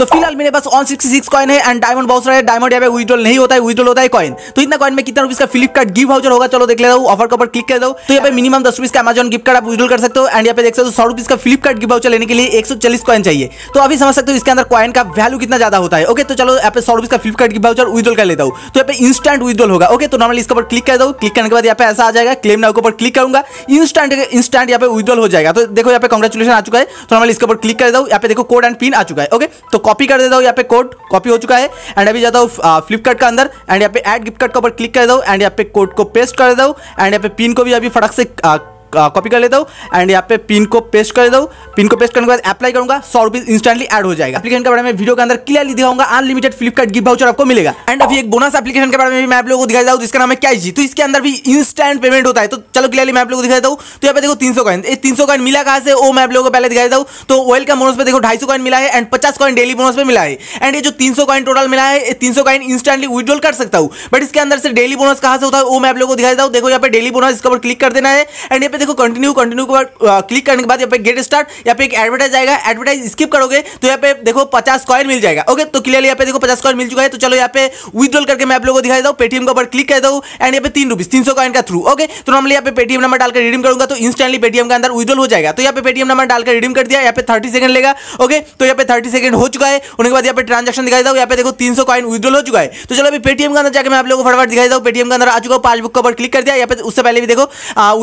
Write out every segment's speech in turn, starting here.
तो फिलहाल मेरे पास ऑन सिक्सटी सिक्स कॉइन है एंड डायमंड बहुत सारे डायमंड यहाँ पे विद्रॉल नहीं होता है विद्रॉल होता है कॉइन तो इतना कॉइन में कितना रुपीस का फ्लिपकार्ड गिफ्ट वाउचर होगा चलो देख लेता हूँ ऑफर कपर क्लिक कर दो तो यहाँ पे मिनिमम दस रुपीस का अमेजन गिफ्ट कार्ड आप विद्रॉल कर सकते हो एंड यहाँ पे देख सकते हो सौ रुपीस का फ्लिपकार्ड गिफ्ट वाउचर लेने के लिए एक सौ चालीस कॉइन चाहिए तो अभी समझ सकते हो इसके अंदर कॉइन का वैल्यू कितना ज्यादा होता है ओके तो चलो यहाँ पे सौ रुपीस का फ्लिपकार्ड गिफ्ट वाउचर विद्रॉल कर लेता हूँ तो यहाँ पे इंस्टेंट विद्रॉल होगा ओके तो नॉर्मली इसके ऊपर क्लिक कर दो क्लिक करने के बाद यहाँ पे ऐसा आ जाएगा क्लेम नाउ के ऊपर क्लिक करूंगा इंस्टेंट इंस्टेंट यहाँ पे विद्रॉल हो जाएगा तो देखो यहाँ पे कॉन्ग्रेचुलेशन आ चुका है तो नॉर्मली इसके ऊपर क्लिक कर दो यहाँ पे देखो कोड एंड पिन आ चुका है ओके तो कॉपी कर देता हूँ यहाँ पे कोड कॉपी हो चुका है एंड अभी जाता हूँ फ्लिपकार्ट का अंदर एंड यहाँ पे एड गिफ्ट कार्ड के ऊपर क्लिक कर देता हूँ एंड यहाँ पे कोड को पेस्ट कर देता हूँ एंड यहाँ पे पिन को भी अभी फटक से कॉपी कर लेता हूँ एंड यहाँ पे पिन को पेस्ट कर देता हूँ पिन को पेस्ट करने के बाद अप्लाई करूंगा सौ रुपीज इंस्टेंटली एड हो जाएगा एप्लीकेशन के बारे में वीडियो के अंदर क्लियरली दिखाऊंगा अनलिमिटेड फ्लिपकार्ट गिफ्ट वाउचर आपको मिलेगा एंड अभी एक बोनस एप्लीकेशन के बारे में भी मैं आप लोगों को दिखाई हूँ जिसका नाम है कैश जी तो इसके अंदर भी इंस्टेंट पेमेंट होता है तो चलो क्लियरली मैं आप लोगों को दिखाई हूँ तो यहाँ पे देखो तीन सौ कॉइन तीन सौ कॉइन मिला कहाँ से वो मैं आप लोगों को पहले दिखाई हूँ तो ऑयल का बोनस पे देखो ढाई सौ कॉइन मिला है एंड पचास कॉइन डेली बोनस पे मिला है एंड ये जो तीन सौ कॉइन टोटल मिला है तीन सौ कॉइन इंस्टेंटली विद्रॉल कर सकता हूँ बट इसके अंदर से डेली बोनस कहा से होता है वो मैं आप लोगों को दिखाई हूँ देखो यहाँ पे डेली बोनस इसके ऊपर क्लिक कर देना है एंड यहाँ पे देखो कंटिन्यू कंटिन्यू के बाद क्लिक करने के बाद यहाँ पे गेट स्टार्ट यहाँ पे एक एडवर्टाइज आएगा एडवर्टाइज स्किप करोगे तो यहाँ पे देखो पचास कॉइन मिल जाएगा ओके तो क्लियर यहाँ पे देखो पचास कॉइन मिल चुका है तो चलो यहाँ पे विद्रॉल करके मैं आप लोगों को दिखाई दूँ पेटीएम के ऊपर क्लिक कर दू एंड यहाँ पे तीन रुपीज तीन सौ कॉइन का थ्रू ओके तो नॉर्मली यहाँ पे पेटीएम नंबर डालकर रिडीम करूंगा तो इंस्टेंटली पेटीएम के अंदर विद्रॉल हो जाएगा तो यहाँ पे पेटीएम नंबर डालकर रिडीम कर दिया यहाँ पे थर्टी सेकंड लेगा ओके तो यहाँ पे थर्टी सेकंड हो चुका है उनके बाद यहाँ पे ट्रांजेक्शन दिखाई दूँ यहाँ पे देखो तीन सौ कॉइन विद्रॉल हो चुका है तो चलो अभी पेटीएम के अंदर जाकर मैं आप लोगों को फटाफट दिखाई दूँ पेटीएम के अंदर आ चुका हूँ पासबुक के ऊपर क्लिक कर दिया यहाँ पे उससे पहले भी देखो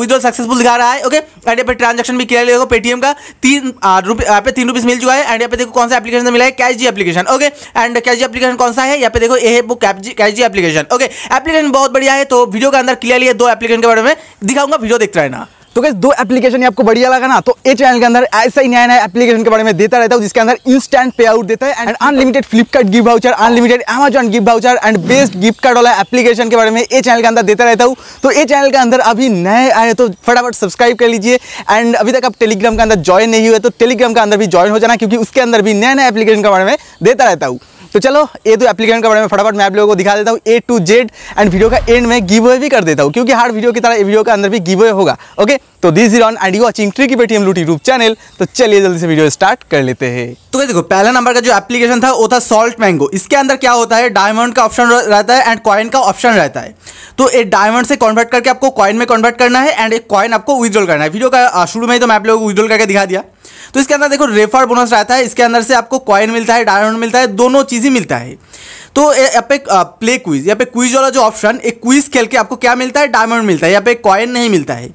विद्रॉल सक्सेसफुल दिखा रहा है ओके एंड यहाँ पे ट्रांजेक्शन भी किया लिया होगा पेटीएम का तीन रुपये यहाँ पे तीन रुपीस मिल चुका है एंड यहाँ पे देखो कौन सा एप्लीकेशन मिला है Cash G application okay and Cash G application कौन सा है यहाँ पे देखो ये है वो Cash G application okay application बहुत बढ़िया है तो वीडियो के अंदर क्लियरली दो एप्लीकेशन के बारे में दिखाऊंगा वीडियो देखते रहना तो कैसे दो एप्लीकेशन आपको बढ़िया लगा ना तो ए चैनल के अंदर ऐसा ही नया नया एप्लीकेशन के बारे में देता रहता हूँ जिसके अंदर इंस्टेंट पे आउट देता है and unlimited Flipkart gift voucher unlimited Amazon gift voucher and best gift card वाला एप्लीकेशन के बारे में ए चैनल के अंदर देता रहता हूँ तो ए चैनल के अंदर अभी नए आए तो फटाफट सब्सक्राइब कर लीजिए एंड अभी तक आप टेलीग्राम के अंदर ज्वाइन नहीं हुए तो टेलीग्राम के अंदर भी ज्वाइन हो जाना क्योंकि उसके अंदर भी नया नया एप्लीकेशन के बारे में देता रहता हूँ तो चलो ये तो एप्लीकेशन के बारे में फटाफट मैं आप लोगों को दिखा देता हूँ A to Z and video का एंड में गिव अवे भी कर देता हूँ क्योंकि हर वीडियो की तरह वीडियो के अंदर भी गिव अवे होगा ओके तो this is on and you watching tree की पेटीएम लूट यूट्यूब चैनल तो चलिए जल्दी से वीडियो स्टार्ट कर लेते हैं तो देखो पहला नंबर का जो एप्लीकेशन था वो था सॉल्ट मैंगो इसके अंदर क्या होता है डायमंड का ऑप्शन रहता है एंड कॉइन का ऑप्शन रहता है तो एक डायमंड से कन्वर्ट करके आपको कॉइन में कन्वर्ट करना है एंड एक कॉइन आपको विद्रॉल करना है वीडियो का शुरू में ही तो मैं आप लोगों को विद्रॉल करके दिखा दिया तो इसके अंदर देखो रेफर बोनस रहता है इसके अंदर से आपको कॉइन मिलता है डायमंड मिलता है दोनों चीज़ ही मिलता है तो यहाँ पे प्ले क्विज यहाँ पे क्विज वाला जो ऑप्शन एक क्विज खेल के आपको क्या मिलता है डायमंड मिलता है यहाँ पे कॉइन नहीं मिलता है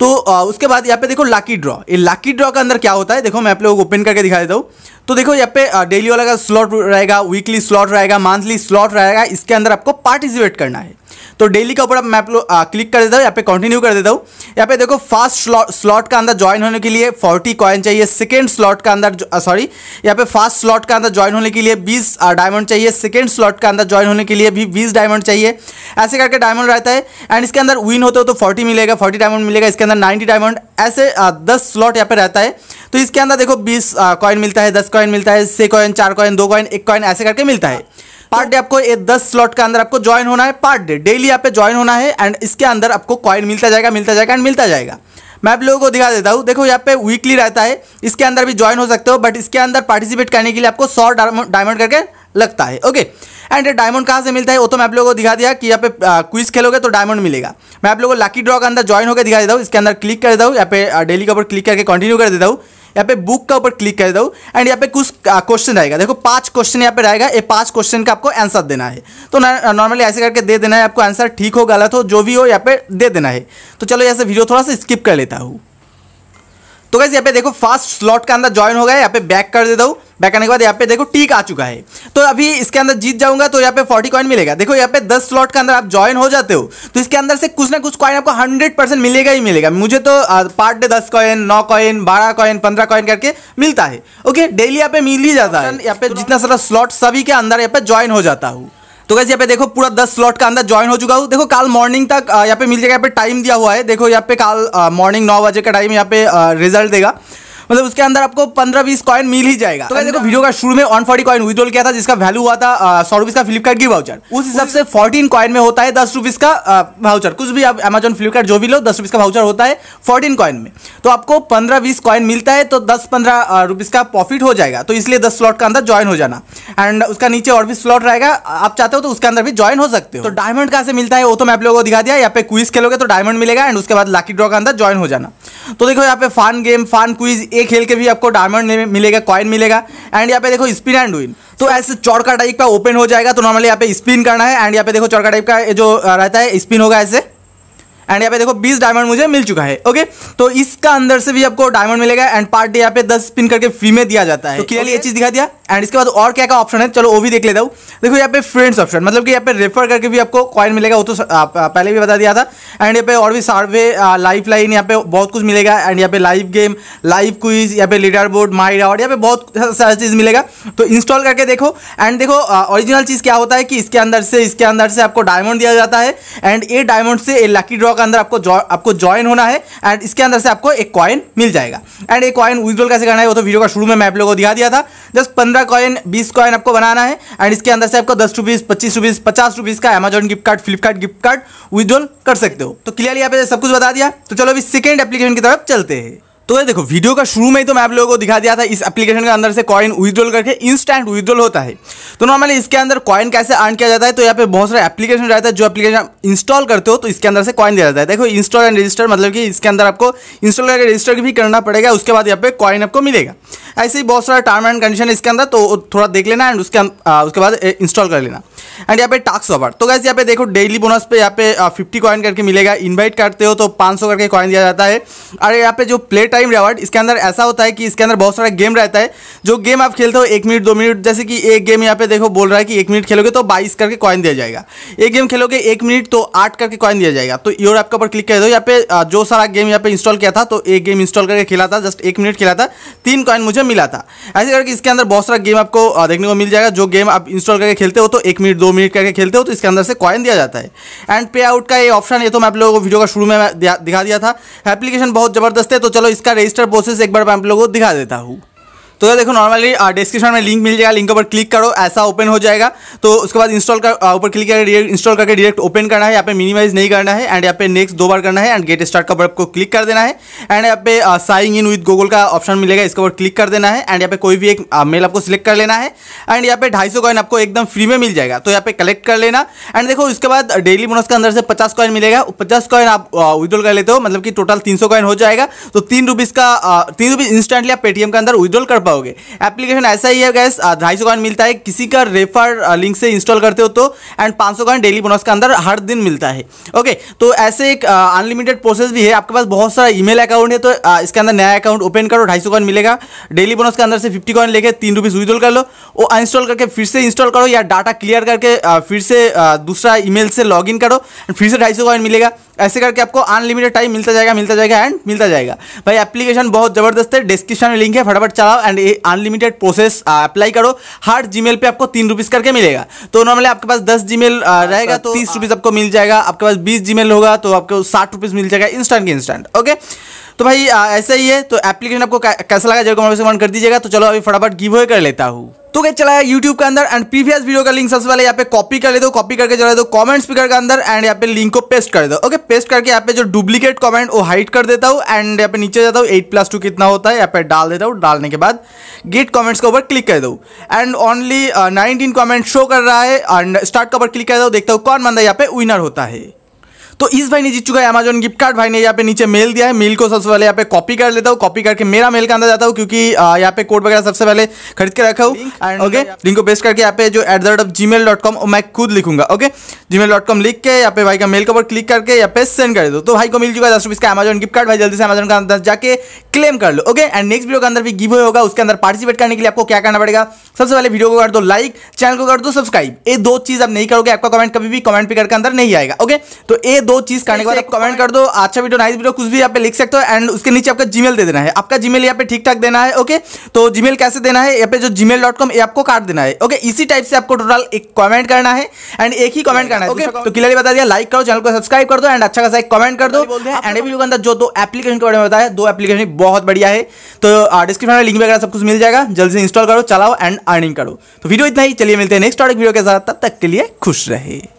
तो उसके बाद यहाँ पे देखो लाकी ड्रॉ ये लाकी ड्रॉ का अंदर क्या होता है देखो मैं आप लोगों को ओपन करके दिखा देता हूँ तो देखो यहाँ पे डेली वाला का स्लॉट रहेगा वीकली स्लॉट रहेगा मंथली स्लॉट रहेगा इसके अंदर आपको पार्टिसिपेट करना है तो डेली का ऊपर अब मैं आप लोग क्लिक कर देता हूँ यहाँ पे कंटिन्यू कर देता हूँ यहाँ पे देखो फास्ट स्लॉट का अंदर ज्वाइन होने के लिए 40 कॉइन चाहिए सेकेंड स्लॉट का अंदर सॉरी यहाँ पे फास्ट स्लॉट का अंदर ज्वाइन होने के लिए 20 डायमंड चाहिए सेकेंड स्लॉट का अंदर ज्वाइन होने के लिए भी बीस डायमंड चाहिए ऐसे करके डायमंड रहता है एंड इसके अंदर विन होते हो तो फोर्टी मिलेगा फोर्टी डायमंड मिलेगा इसके अंदर नाइन्टी डायमंड ऐसे दस स्लॉट यहाँ पे रहता है तो इसके अंदर देखो बीस कॉइन मिलता है दस कॉइन मिलता है छः कॉइन चार कॉइन दो कॉइन एक कॉइन ऐसे करके मिलता है पार्ट डे आपको एक दस स्लॉट के अंदर आपको ज्वाइन होना है पार्ट डे डेली यहाँ पे ज्वाइन होना है एंड इसके अंदर आपको कॉइन मिलता जाएगा मिलता जाएगा एंड मिलता जाएगा मैं आप लोगों को दिखा देता हूँ देखो यहाँ पे वीकली रहता है इसके अंदर भी ज्वाइन हो सकते हो बट इसके अंदर पार्टिसिपेट करने के लिए आपको सौ डायमंड करके लगता है ओके एंड डायमंड कहाँ से मिलता है वो तो मैं आप लोगों को दिखा दिया कि यहाँ पे क्विज खेलोगे तो डायमंड मिलेगा मैं आप लोगों को लकी ड्रॉ के अंदर ज्वाइन होकर दिखा देता हूँ इसके अंदर क्लिक कर देता हूँ यहाँ पे डेली के ऊपर क्लिक करके कंटिन्यू कर देता हूँ यहाँ पे बुक का ऊपर क्लिक कर दो एंड यहाँ पे कुछ क्वेश्चन रहेगा देखो पांच क्वेश्चन यहाँ पे रहेगा ये पांच क्वेश्चन का आपको आंसर देना है तो नॉर्मली ऐसे करके दे देना है आपको आंसर ठीक हो गलत हो जो भी हो यहाँ पे दे देना है तो चलो यहाँ से वीडियो थोड़ा सा स्किप कर लेता हूँ तो कैसे यहाँ पे देखो फास्ट स्लॉट के अंदर ज्वाइन हो गया यहाँ पे बैक कर देता हूँ बैक करने के बाद यहाँ पे देखो टीक आ चुका है तो अभी इसके अंदर जीत जाऊंगा तो यहाँ पे फोर्टी कॉइन मिलेगा देखो यहाँ पे दस स्लॉट के अंदर आप ज्वाइन हो जाते हो तो इसके अंदर से कुछ ना कुछ कॉइन आपको हंड्रेड परसेंट मिलेगा ही मिलेगा मुझे तो पार्ट डे दस कॉइन नौ कॉइन बारह कॉइन पंद्रह कॉइन करके मिलता है ओके डेली यहाँ पे मिल ही जाता है यहाँ पे जितना सारा स्लॉट सभी के अंदर यहाँ पे ज्वाइन हो जाता हूँ तो कैसे यहाँ पे देखो पूरा दस स्लॉट का अंदर ज्वाइन हो चुका हूँ देखो कल मॉर्निंग तक यहाँ पे मिल जाएगा यहाँ पे टाइम दिया हुआ है देखो यहाँ पे कल मॉर्निंग नौ बजे का टाइम यहाँ पे रिजल्ट देगा मतलब उसके अंदर आपको पंद्रह बीस कॉइन मिल ही जाएगा तो देखो वीडियो का शुरू में वन फोर्टी कॉइन विद्रोल किया था जिसका वैल्यू हुआ था सौ रुपीज का फ्लिपकार्ट की वाउचर उस हिसाब से फोर्टीन कॉइन में होता है दस रुपीज का वाउचर कुछ भी आप अमेजोन फ्लिपकार्ट जो भी लो दस रुपीज का वाउचर होता है फोर्टीन कॉइन में तो आपको पंद्रह बीस कॉइन मिलता है तो दस पंद्रह रुपीज का प्रॉफिट हो जाएगा तो इसलिए दस स्लॉट का अंदर ज्वाइन हो जाना एंड उसका नीचे और भी स्लॉट रहेगा आप चाहते हो तो उसके अंदर भी ज्वाइन हो सकते हो तो डायमंड कहा से मिलता है वो तो मैं आप लोगों को दिखा दिया यहाँ पे क्विज खेलोगे तो डायमंड मिलेगा एंड उसके बाद लाकी ड्रॉ का अंदर ज्वाइन हो जाना तो देखो यहाँ पे फान गेम फान क्विज ये खेल के भी आपको डायमंड मिलेगा कॉइन मिलेगा एंड यहाँ पे देखो स्पिन एंड विन तो ऐसे चौड़का टाइप का ओपन हो जाएगा तो नॉर्मली यहाँ पे स्पिन करना है एंड यहाँ पे देखो चौड़का टाइप का जो रहता है स्पिन होगा ऐसे एंड यहाँ पे देखो 20 डायमंड मुझे मिल चुका है ओके तो इसका अंदर से भी आपको डायमंड मिलेगा एंड पार्टी यहाँ पे 10 स्पिन करके फ्री में दिया जाता है तो क्लियरली ये चीज दिखा दिया एंड इसके बाद और क्या क्या ऑप्शन है चलो वो भी देख लेता हूँ देखो यहाँ पे फ्रेंड्स ऑप्शन मतलब कि यहाँ पे रेफर करके भी आपको कॉइन मिलेगा वो तो पहले भी बता दिया था एंड यहाँ पे और भी सर्वे लाइफ लाइन यहाँ पे बहुत कुछ मिलेगा एंड यहाँ पे लाइव गेम लाइव क्विज यहाँ पे लीडर बोर्ड माई राउट यहाँ पे बहुत सारा चीज़ मिलेगा तो इंस्टॉल करके देखो एंड देखो ऑरिजिनल चीज़ क्या होता है कि इसके अंदर से इसके अंदर से आपको डायमंड दिया जाता है एंड ये डायमंड से लकी ड्रॉ के अंदर आपको आपको ज्वाइन होना है एंड इसके अंदर से आपको एक कॉइन मिल जाएगा एंड एक कॉइन विद्रॉल कैसे करना है वो तो वीडियो का शुरू में मैं आप लोगों को दिखा दिया था जस्ट पंद्रह पंद्रह कॉइन बीस कॉइन आपको बनाना है एंड इसके अंदर से आपको दस रुपीज़ पच्चीस रुपीज़ पचास रुपीज़ का Amazon gift card Flipkart gift card withdrawal कर सकते हो तो क्लियरली यहाँ पे सब कुछ बता दिया तो चलो अभी सेकेंड एप्लीकेशन की तरफ चलते हैं तो ये देखो वीडियो का शुरू में ही तो मैं आप लोगों को दिखा दिया था इस एप्लीकेशन के अंदर से कॉइन विदड्रॉल करके इंस्टेंट विद्रोल होता है तो नॉर्मली इसके अंदर कॉइन कैसे अर्न किया जाता है तो यहाँ पे बहुत सारे एप्लीकेशन रहता है जो एप्लीकेशन इंस्टॉल करते हो तो इसके अंदर से कॉइन दिया जाता है देखो इंस्टॉल एंड रजिस्टर मतलब कि इसके अंदर आपको इंस्टॉल करके रजिस्टर भी करना पड़ेगा उसके बाद यहाँ पे कॉइन आपको मिलेगा ऐसे ही बहुत सारा टर्म एंड कंडीशन इसके अंदर तो थोड़ा देख लेना एंड उसके उसके बाद इंस्टॉल कर लेना एंड यहाँ पे टास्क ऑफर तो गैस यहाँ पे देखो डेली बोनस पे यहाँ पे फिफ्टी uh, कॉइन करके मिलेगा इनवाइट करते हो तो पाँच करके कॉइन दिया जाता है और यहाँ पे जो प्ले टाइम रिवार्ड इसके अंदर ऐसा होता है कि इसके अंदर बहुत सारा गेम रहता है जो गेम आप खेलते हो एक मिनट दो मिनट जैसे कि एक गेम यहाँ पे देखो बोल रहा है कि एक मिनट खेलोगे तो बाईस करके कॉइन दिया जाएगा एक गेम खेलोगे एक मिनट तो आठ करके कॉइन दिया जाएगा तो योर आपके ऊपर क्लिक कर दो यहाँ पे uh, जो सारा गेम यहाँ पे इंस्टॉल किया था तो एक गेम इंस्टॉल करके खेला था जस्ट एक मिनट खेला था तीन कॉइन मुझे मिला था ऐसे करके इसके अंदर बहुत सारा गेम आपको uh, देखने को मिल जाएगा जो गेम आप इंस्टॉल करके खेलते हो तो एक मिनट मिनट दो मिनट करके खेलते हो तो इसके अंदर से कॉइन दिया जाता है एंड पे आउट का ये ऑप्शन ये तो मैं आप लोगों को वीडियो का शुरू में दिखा दिया था एप्लीकेशन बहुत ज़बरदस्त है तो चलो इसका रजिस्टर प्रोसेस एक बार मैं आप लोगों को दिखा देता हूँ तो देखो नॉर्मली डिस्क्रिप्शन में लिंक मिल जाएगा लिंक पर क्लिक करो ऐसा ओपन हो जाएगा तो उसके बाद इंस्टॉल कर ऊपर क्लिक करके इंस्टॉल करके डायरेक्ट ओपन करना है यहाँ पे मिनिमाइज नहीं करना है एंड यहाँ पे नेक्स्ट दो बार करना है एंड गेट स्टार्ट का पर आपको क्लिक कर देना है एंड यहाँ पे साइन इन विद गूगल का ऑप्शन मिलेगा इसके ऊपर क्लिक कर देना है एंड यहाँ पे कोई भी एक मेल आपको सिलेक्ट कर लेना है एंड यहाँ पे ढाई सौ कॉइन आपको एकदम फ्री में मिल जाएगा तो यहाँ पे कलेक्ट कर लेना एंड देखो इसके बाद डेली बोनस के अंदर से पचास कॉइन मिलेगा पचास कॉइन आप विदड्रॉल कर लेते हो मतलब कि टोटल तीन सौ कॉइन हो जाएगा तो तीन रुपीज़ का तीन रुपीज़ इंस्टेंटली आप पेटीएम के अंदर विदड्रॉल कर पाओगे एप्लीकेशन ऐसा ही है गैस ढाई सौ कॉइन मिलता है किसी का रेफर लिंक से इंस्टॉल करते हो तो एंड पाँच सौ कॉइन डेली बोनस के अंदर हर दिन मिलता है ओके तो ऐसे एक अनलिमिटेड प्रोसेस भी है आपके पास बहुत सारा ईमेल अकाउंट है तो इसके अंदर नया अकाउंट ओपन करो ढाई सौ मिलेगा डेली बोनस के अंदर से फिफ्टी कॉइन लेके तीन रुपीज़ विदोल कर लो वो अनइंस्टॉल करके फिर से इंस्टॉल करो या डाटा क्लियर करके फिर से दूसरा ईमेल से लॉग करो फिर से ढाई सौ कॉइन मिलेगा ऐसे करके आपको अनलिमिटेड टाइम मिलता जाएगा मिलता जाएगा एंड मिलता जाएगा भाई एप्लीकेशन बहुत ज़बरदस्त है डिस्क्रिप्शन में लिंक है फटाफट चलाओ एंड अनलिमिटेड प्रोसेस अप्लाई करो हर जी पे आपको तीन रुपीज़ करके मिलेगा तो नॉर्मली आपके पास दस जी हाँ, रहेगा तो, तो तीस रुपीज़ आपको मिल जाएगा आपके पास बीस जी होगा तो आपको साठ रुपीज़ मिल जाएगा इंस्टेंट के इंस्टेंट ओके तो भाई ऐसा ही है तो एप्लीकेशन आपको कैसा लगा जरूर कमेंट कर दीजिएगा तो चलो अभी फटाफट गिव हो कर लेता हूँ तो क्या चला है यूट्यूब के अंदर एंड प्रीवियस वीडियो का लिंक सबसे पहले यहाँ पे कॉपी कर ले दो कॉपी करके चला दो कमेंट स्पीकर के अंदर एंड यहाँ पे लिंक को पेस्ट कर दो ओके पेस्ट करके यहाँ पे जो डुप्लीकेट कमेंट वो हाइट कर देता हूँ एंड यहाँ पे नीचे जाता हूँ एट प्लस टू कितना होता है यहाँ पे डाल देता हूँ डालने के बाद गेट कॉमेंट्स के ऊपर क्लिक कर दो and only nineteen comment show कर रहा है एंड स्टार्ट के ऊपर क्लिक कर दो देखता हूँ कौन बंदा यहाँ पे विनर होता है तो इस भाई ने जीत चुका है अमेजोन गिफ्ट कार्ड भाई ने यहाँ पे नीचे मेल दिया है मेल को सबसे पहले यहाँ पे कॉपी कर लेता हूँ कॉपी करके मेरा मेल का अंदर जाता हूँ क्योंकि यहाँ पे कोड वगैरह सबसे पहले खरीद के रखा हूँ एंड ओके लिंक को पेस्ट करके यहाँ पे जो at the rate of Gmail dot com मैं खुद लिखूंगा okay Gmail dot com लिख के यहाँ पे भाई का मेल के ऊपर क्लिक करके यहाँ पे सेंड कर दो तो भाई को मिल चुका है दस रुपीज़ का अमेजोन गिफ्ट कार्ड भाई जल्दी से अमेजोन का अंदर जाके क्लेम कर लो ओके एंड नेक्स्ट वीडियो के अंदर भी गिव होगा उसके अंदर पार्टिसिपेट करने के लिए आपको क्या करना पड़ेगा सबसे पहले वीडियो को कर दो लाइक चैनल को कर दो सब्सक्राइब ये दो चीज़ आप नहीं करोगे आपका कमेंट कभी भी कमेंट पे करके अंदर नहीं आएगा ओके तो ये दो चीज करने के बाद कमेंट कर दो अच्छा वीडियो नाइस वीडियो कुछ भी यहाँ पे लिख सकते हो एंड उसके नीचे आपका जीमेल दे देना है आपका जीमेल यहाँ पे ठीक ठाक देना है ओके तो जीमेल कैसे देना है यहाँ पे जो जीमेल डॉट कॉम आपको कार्ड देना है ओके इसी टाइप से आपको टोटल एक कमेंट करना है एंड एक ही कमेंट करना है ओके तो क्लियरली बता दिया लाइक करो चैनल को सब्सक्राइब कर दो एंड अच्छा खासा एक कमेंट कर दो एंड वीडियो के अंदर जो दो एप्लीकेशन के बारे में बताया दो एप्लीकेशन बहुत बढ़िया है तो डिस्क्रिप्शन uh, में लिंक वगैरह सब कुछ मिल जाएगा जल्दी से इंस्टॉल करो चलाओ एंड अर्निंग करो तो वीडियो इतना ही चलिए मिलते हैं नेक्स्ट और एक वीडियो के साथ तब तक के लिए खुश रहे